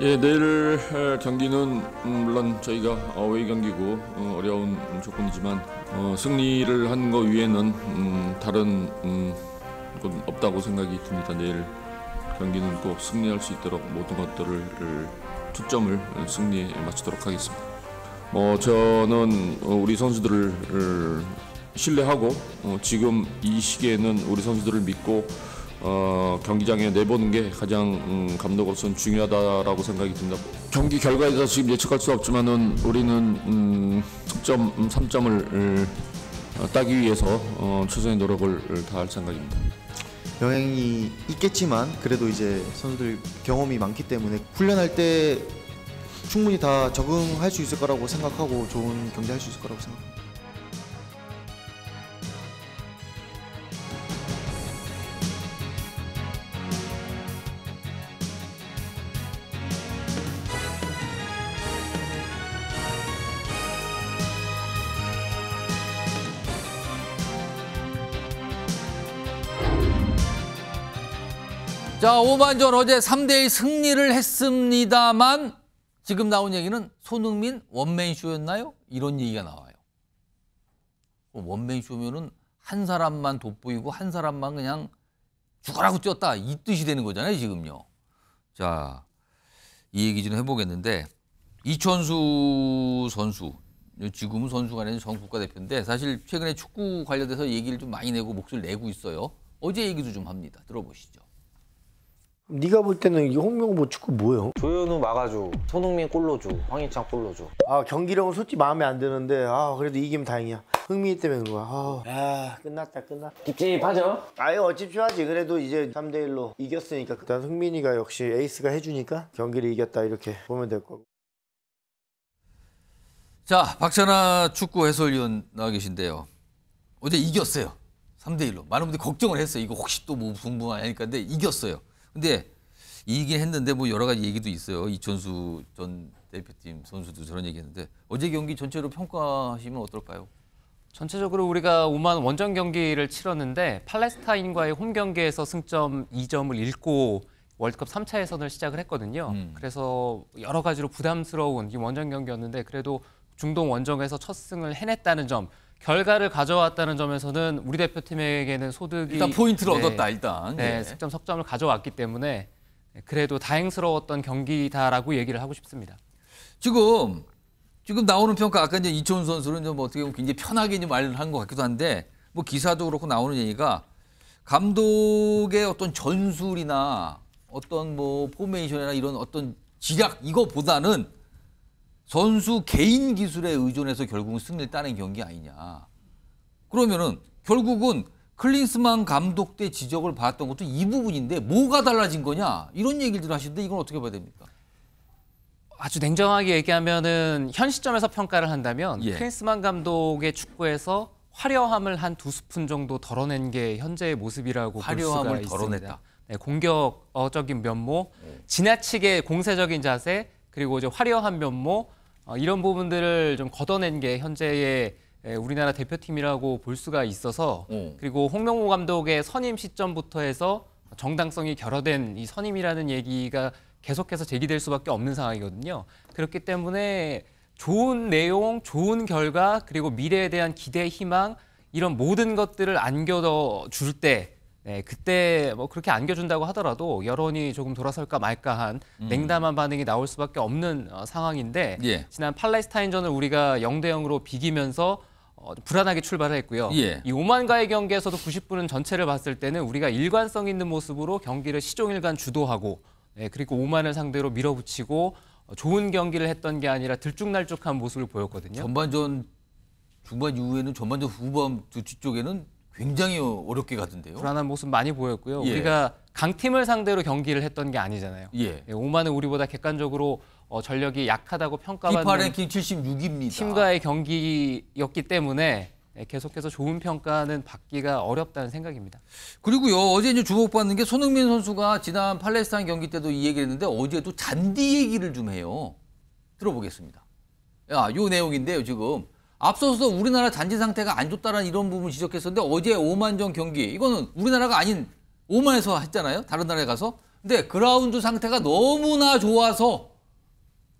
예, 내일 어, 경기는 음, 물론 저희가 어웨이 경기고 어, 어려운 조건이지만 어, 승리를 한 거 위에는 음, 다른 음, 건 없다고 생각이 듭니다. 내일 경기는 꼭 승리할 수 있도록 모든 것들을 초점을 승리에 맞추도록 하겠습니다. 뭐 저는 우리 선수들을 신뢰하고 지금 이 시기에는 우리 선수들을 믿고 어, 경기장에 내보는 게 가장 음, 감독으로서는 중요하다라고 생각이 듭니다. 경기 결과에 대해서 지금 예측할 수 없지만은 우리는 음, 득점 음, 3점을 어, 따기 위해서 어, 최선의 노력을 다할 생각입니다. 영향이 있겠지만 그래도 이제 선수들 경험이 많기 때문에 훈련할 때 충분히 다 적응할 수 있을 거라고 생각하고 좋은 경기할 수 있을 거라고 생각합니다. 자, 오만전 어제 3대1 승리를 했습니다만 지금 나온 얘기는 손흥민 원맨쇼였나요? 이런 얘기가 나와요. 원맨쇼면은 한 사람만 돋보이고 한 사람만 그냥 죽어라고 쪘다 이 뜻이 되는 거잖아요 지금요. 자, 이 얘기 좀 해보겠는데 이천수 선수 지금 선수가 아닌 전 국가대표인데 사실 최근에 축구 관련돼서 얘기를 좀 많이 내고 목소리를 내고 있어요. 어제 얘기도 좀 합니다. 들어보시죠. 네가 볼 때는 이 홍명보 뭐 축구 뭐예요? 조현우 막아줘, 손흥민 골로 줘, 황희찬 골로 줘. 아 경기력은 솔직히 마음에 안 드는데 아 그래도 이기면 다행이야. 흥미 때문에 그런 거야. 아, 아 끝났다 끝났다. 찝찝하죠? 아유 어찝찝하지. 그래도 이제 3대 1로 이겼으니까 일단 흥민이가 역시 에이스가 해주니까 경기를 이겼다 이렇게 보면 될 거고. 자 박찬하 축구 해설위원 나와 계신데요. 어제 이겼어요. 3대 1로. 많은 분들이 걱정을 했어요. 이거 혹시 또뭐 분분하니까 근데 이겼어요. 근데 이긴 했는데 뭐 여러 가지 얘기도 있어요. 이천수 전 대표팀 선수도 저런 얘기했는데 어제 경기 전체로 평가하시면 어떨까요? 전체적으로 우리가 오만 원정 경기를 치렀는데 팔레스타인과의 홈 경기에서 승점 2점을 잃고 월드컵 3차 예선을 시작을 했거든요. 음. 그래서 여러 가지로 부담스러운 이 원정 경기였는데 그래도 중동 원정에서 첫 승을 해냈다는 점 결과를 가져왔다는 점에서는 우리 대표팀에게는 소득이 일단 포인트를 네, 얻었다 일단 네, 예. 득점 석점을 가져왔기 때문에 그래도 다행스러웠던 경기다라고 얘기를 하고 싶습니다. 지금 지금 나오는 평가 아까 이제 이초 선수는 좀 어떻게 보면 굉장히 편하게 좀 말을 한 것 같기도 한데 뭐 기사도 그렇고 나오는 얘기가 감독의 어떤 전술이나 어떤 뭐 포메이션이나 이런 어떤 지략 이거보다는 선수 개인 기술에 의존해서 결국은 승리를 따낸 경기 아니냐. 그러면은 결국은 클린스만 감독 때 지적을 받았던 것도 이 부분인데 뭐가 달라진 거냐 이런 얘기들 하시는데 이건 어떻게 봐야 됩니까? 아주 냉정하게 얘기하면은 현 시점에서 평가를 한다면 예. 클린스만 감독의 축구에서 화려함을 한 두 스푼 정도 덜어낸 게 현재의 모습이라고 볼 수가 있습니다. 네, 공격적인 면모, 네. 지나치게 공세적인 자세, 그리고 이제 화려한 면모, 어, 이런 부분들을 좀 걷어낸 게 현재의 우리나라 대표팀이라고 볼 수가 있어서 오. 어. 그리고 홍명호 감독의 선임 시점부터 해서 정당성이 결여된 이 선임이라는 얘기가 계속해서 제기될 수밖에 없는 상황이거든요. 그렇기 때문에 좋은 내용, 좋은 결과 그리고 미래에 대한 기대, 희망 이런 모든 것들을 안겨줄 때 네, 그때 뭐 그렇게 안겨준다고 하더라도 여론이 조금 돌아설까 말까한 음. 냉담한 반응이 나올 수밖에 없는 어, 상황인데 예. 지난 팔레스타인전을 우리가 0대 0으로 비기면서 어, 불안하게 출발을 했고요. 예. 이 오만과의 경기에서도 90분은 전체를 봤을 때는 우리가 일관성 있는 모습으로 경기를 시종일관 주도하고 네, 그리고 오만을 상대로 밀어붙이고 어, 좋은 경기를 했던 게 아니라 들쭉날쭉한 모습을 보였거든요. 전반전 중반 이후에는 전반전 후반 뒤쪽에는 굉장히 어렵게 가던데요. 불안한 모습 많이 보였고요. 예. 우리가 강팀을 상대로 경기를 했던 게 아니잖아요. 예. 예 오만은 우리보다 객관적으로 어, 전력이 약하다고 평가받는 팀과의 경기였기 때문에 예, 계속해서 좋은 평가는 받기가 어렵다는 생각입니다. 그리고요 어제 이제 주목받는 게 손흥민 선수가 지난 팔레스타인 경기 때도 이 얘기를 했는데 어제도 잔디 얘기를 좀 해요. 들어보겠습니다. 야, 요 내용인데요 지금 앞서서 우리나라 잔지 상태가 안 좋다라는 이런 부분 을 지적했었는데 어제 오만정 경기 이거는 우리나라가 아닌 오만에서 했잖아요. 다른 나라에 가서. 근데 그라운드 상태가 너무나 좋아서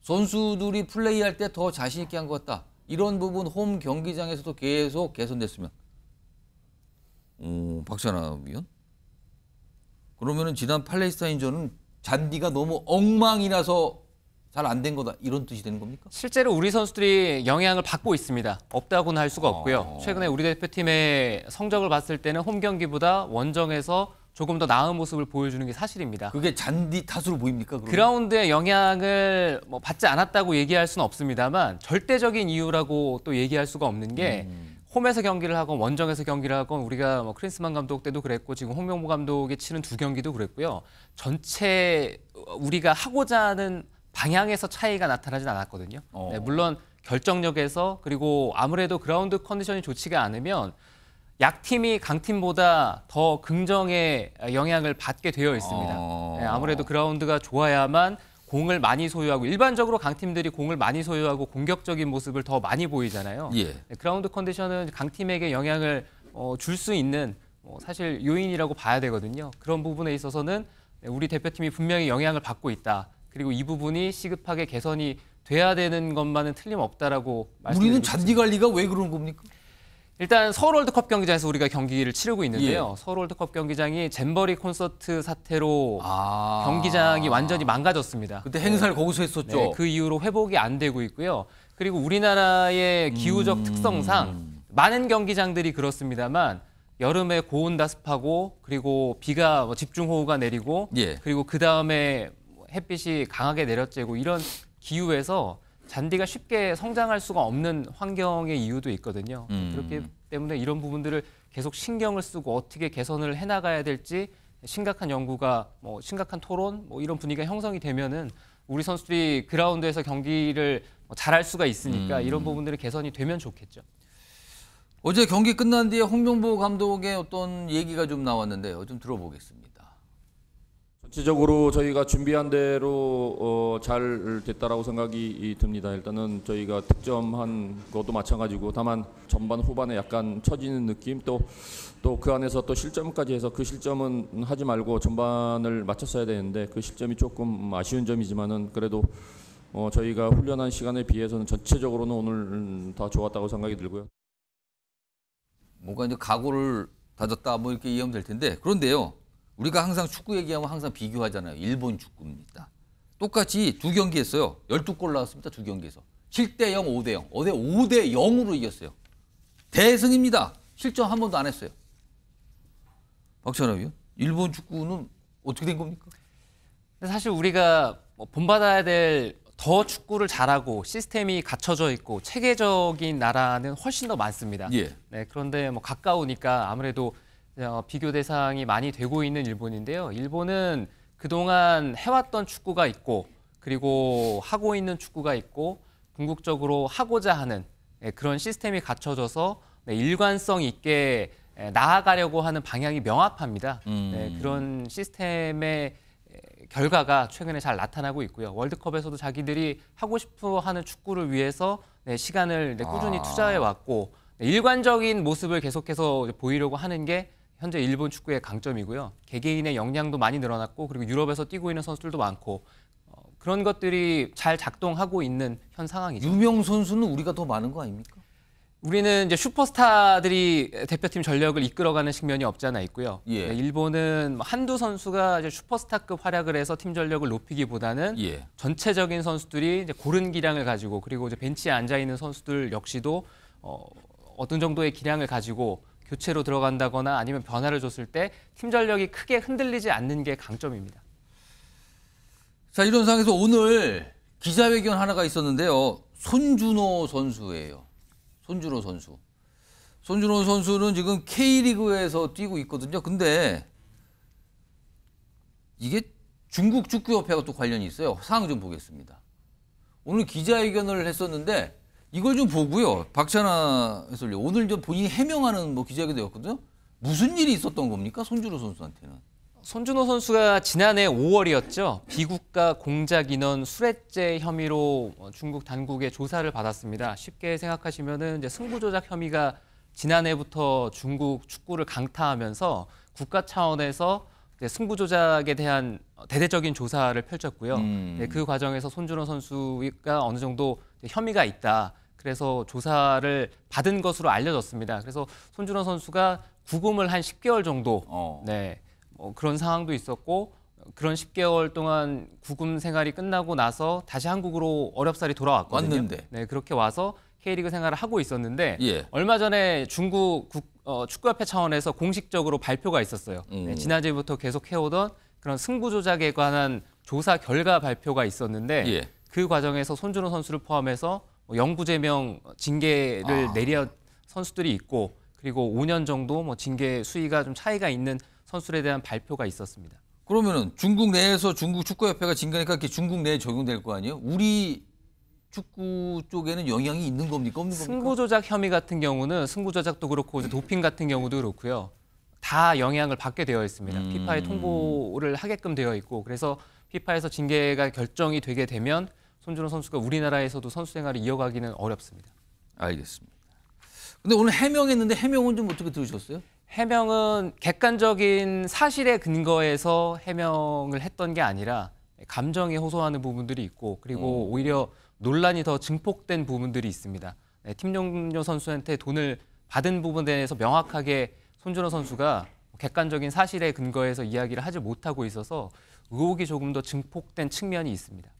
선수들이 플레이할 때 더 자신 있게 한 것 같다. 이런 부분 홈 경기장에서도 계속 개선됐으면. 오, 박찬아 위원. 그러면은 지난 팔레스타인전은 잔디가 너무 엉망이라서 잘안된 거다 이런 뜻이 되는 겁니까? 실제로 우리 선수들이 영향을 받고 있습니다. 없다고는 할 수가 없고요. 어... 최근에 우리 대표팀의 성적을 봤을 때는 홈 경기보다 원정에서 조금 더 나은 모습을 보여주는 게 사실입니다. 그게 잔디 탓으로 보입니까? 그러면? 그라운드의 영향을 뭐 받지 않았다고 얘기할 수는 없습니다만 절대적인 이유라고 또 얘기할 수가 없는 게 음... 홈에서 경기를 하건 원정에서 경기를 하건 우리가 뭐 크린스만 감독 때도 그랬고 지금 홍명보 감독이 치는 두 경기도 그랬고요. 전체 우리가 하고자 하는 방향에서 차이가 나타나진 않았거든요. 어. 네, 물론 결정력에서 그리고 아무래도 그라운드 컨디션이 좋지가 않으면 약팀이 강팀보다 더 긍정의 영향을 받게 되어 있습니다. 어. 네, 아무래도 그라운드가 좋아야만 공을 많이 소유하고 일반적으로 강팀들이 공을 많이 소유하고 공격적인 모습을 더 많이 보이잖아요. 예. 네, 그라운드 컨디션은 강팀에게 영향을 어, 줄수 있는 어, 사실 요인이라고 봐야 되거든요. 그런 부분에 있어서는 우리 대표팀이 분명히 영향을 받고 있다. 그리고 이 부분이 시급하게 개선이 돼야 되는 것만은 틀림없다라고 말씀드리고 우리는 잔디 관리가 왜 그런 겁니까? 일단 서울 월드컵 경기장에서 우리가 경기를 치르고 있는데요. 예. 서울 월드컵 경기장이 잼버리 콘서트 사태로 아 경기장이 완전히 망가졌습니다. 그때 행사를 네. 거기서 했었죠. 네, 그 이후로 회복이 안 되고 있고요. 그리고 우리나라의 음. 기후적 음... 특성상 많은 경기장들이 그렇습니다만 여름에 고온다습하고 그리고 비가 뭐 집중호우가 내리고 예. 그리고 그 다음에 햇빛이 강하게 내려쬐고 이런 기후에서 잔디가 쉽게 성장할 수가 없는 환경의 이유도 있거든요. 음. 그렇기 때문에 이런 부분들을 계속 신경을 쓰고 어떻게 개선을 해나가야 될지 심각한 연구가 뭐 심각한 토론 뭐 이런 분위기가 형성이 되면은 우리 선수들이 그라운드에서 경기를 뭐 잘할 수가 있으니까 음. 이런 부분들이 개선이 되면 좋겠죠. 어제 경기 끝난 뒤에 홍명보 감독의 어떤 얘기가 좀 나왔는데요. 좀 들어보겠습니다. 전체적으로 저희가 준비한 대로 어, 잘 됐다라고 생각이 듭니다. 일단은 저희가 득점한 것도 마찬가지고 다만 전반 후반에 약간 처지는 느낌 또 또 그 안에서 또 실점까지 해서 그 실점은 하지 말고 전반을 맞췄어야 되는데 그 실점이 조금 아쉬운 점이지만은 그래도 어, 저희가 훈련한 시간에 비해서는 전체적으로는 오늘 다 좋았다고 생각이 들고요. 뭔가 이제 각오를 다졌다 뭐 이렇게 이해하면 될 텐데 그런데요. 우리가 항상 축구 얘기하면 항상 비교하잖아요. 일본 축구입니다. 똑같이 두 경기 했어요. 12골 나왔습니다. 두 경기에서. 7대 0, 5대 0. 어제 5대 0으로 이겼어요. 대승입니다. 실점 한 번도 안 했어요. 박찬호 의원, 일본 축구는 어떻게 된 겁니까? 사실 우리가 뭐 본받아야 될 더 축구를 잘하고 시스템이 갖춰져 있고 체계적인 나라는 훨씬 더 많습니다. 예. 네, 그런데 뭐 가까우니까 아무래도 어, 비교 대상이 많이 되고 있는 일본인데요. 일본은 그동안 해왔던 축구가 있고 그리고 하고 있는 축구가 있고 궁극적으로 하고자 하는 예, 그런 시스템이 갖춰져서 네, 일관성 있게 예, 나아가려고 하는 방향이 명확합니다. 네, 음. 네, 그런 시스템의 예, 결과가 최근에 잘 나타나고 있고요. 월드컵에서도 자기들이 하고 싶어 하는 축구를 위해서 네, 시간을 네, 꾸준히 아. 투자해 왔고 네, 일관적인 모습을 계속해서 보이려고 하는 게 현재 일본 축구의 강점이고요. 개개인의 역량도 많이 늘어났고 그리고 유럽에서 뛰고 있는 선수들도 많고 어, 그런 것들이 잘 작동하고 있는 현 상황이죠. 유명 선수는 우리가 더 많은 거 아닙니까? 우리는 이제 슈퍼스타들이 대표팀 전력을 이끌어가는 측면이 없지 않아 있고요. 예. 네, 일본은 뭐 한두 선수가 이제 슈퍼스타급 활약을 해서 팀 전력을 높이기보다는 예. 전체적인 선수들이 이제 고른 기량을 가지고 그리고 이제 벤치에 앉아 있는 선수들 역시도 어, 어떤 정도의 기량을 가지고 교체로 들어간다거나 아니면 변화를 줬을 때 팀 전력이 크게 흔들리지 않는 게 강점입니다. 자 이런 상황에서 오늘 기자회견 하나가 있었는데요. 손준호 선수예요. 손준호 선수. 손준호 선수는 지금 K리그에서 뛰고 있거든요. 근데 이게 중국 축구협회와 또 관련이 있어요. 상황 좀 보겠습니다. 오늘 기자회견을 했었는데 이걸 좀 보고요. 박찬하 해설님 오늘 좀 본인이 해명하는 뭐 기자회견이었거든요. 무슨 일이 있었던 겁니까 손준호 선수한테는? 손준호 선수가 지난해 5월이었죠. 비국가 공작 인원 수뢰죄 혐의로 중국 당국의 조사를 받았습니다. 쉽게 생각하시면은 이제 승부 조작 혐의가 지난해부터 중국 축구를 강타하면서 국가 차원에서 승부 조작에 대한 대대적인 조사를 펼쳤고요. 음. 네, 그 과정에서 손준호 선수가 어느 정도 혐의가 있다. 그래서 조사를 받은 것으로 알려졌습니다. 그래서 손준호 선수가 구금을 한 10개월 정도, 어. 네, 뭐 그런 상황도 있었고 그런 10개월 동안 구금 생활이 끝나고 나서 다시 한국으로 어렵사리 돌아왔거든요. 왔는데. 네, 그렇게 와서 K리그 생활을 하고 있었는데 예. 얼마 전에 중국 국, 어, 축구협회 차원에서 공식적으로 발표가 있었어요. 네, 음. 네, 지난주부터 계속 해오던 그런 승부 조작에 관한 조사 결과 발표가 있었는데 예. 그 과정에서 손준호 선수를 포함해서 뭐 영구제명 징계를 아. 내려 선수들이 있고 그리고 5년 정도 뭐 징계 수위가 좀 차이가 있는 선수에 대한 발표가 있었습니다. 그러면은 중국 내에서 중국 축구협회가 징계니까 중국 내에 적용될 거 아니에요? 우리 축구 쪽에는 영향이 있는 겁니까? 없는 겁니까? 승부 조작 혐의 같은 경우는 승부 조작도 그렇고 이제 도핑 같은 경우도 그렇고요. 다 영향을 받게 되어 있습니다. 음. 피파에 통보를 하게끔 되어 있고 그래서 피파에서 징계가 결정이 되게 되면 손준호 선수가 우리나라에서도 선수 생활을 이어가기는 어렵습니다. 알겠습니다. 근데 오늘 해명했는데 해명은 좀 어떻게 들으셨어요? 해명은 객관적인 사실의 근거에서 해명을 했던 게 아니라 감정에 호소하는 부분들이 있고 그리고 음. 오히려 논란이 더 증폭된 부분들이 있습니다. 네, 팀용료 선수한테 돈을 받은 부분에 대해서 명확하게 손준호 선수가 객관적인 사실에 근거해서 이야기를 하지 못하고 있어서 의혹이 조금 더 증폭된 측면이 있습니다.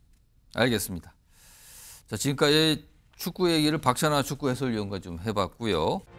알겠습니다. 자, 지금까지 축구 얘기를 박찬아 축구 해설위원과 좀 해봤고요.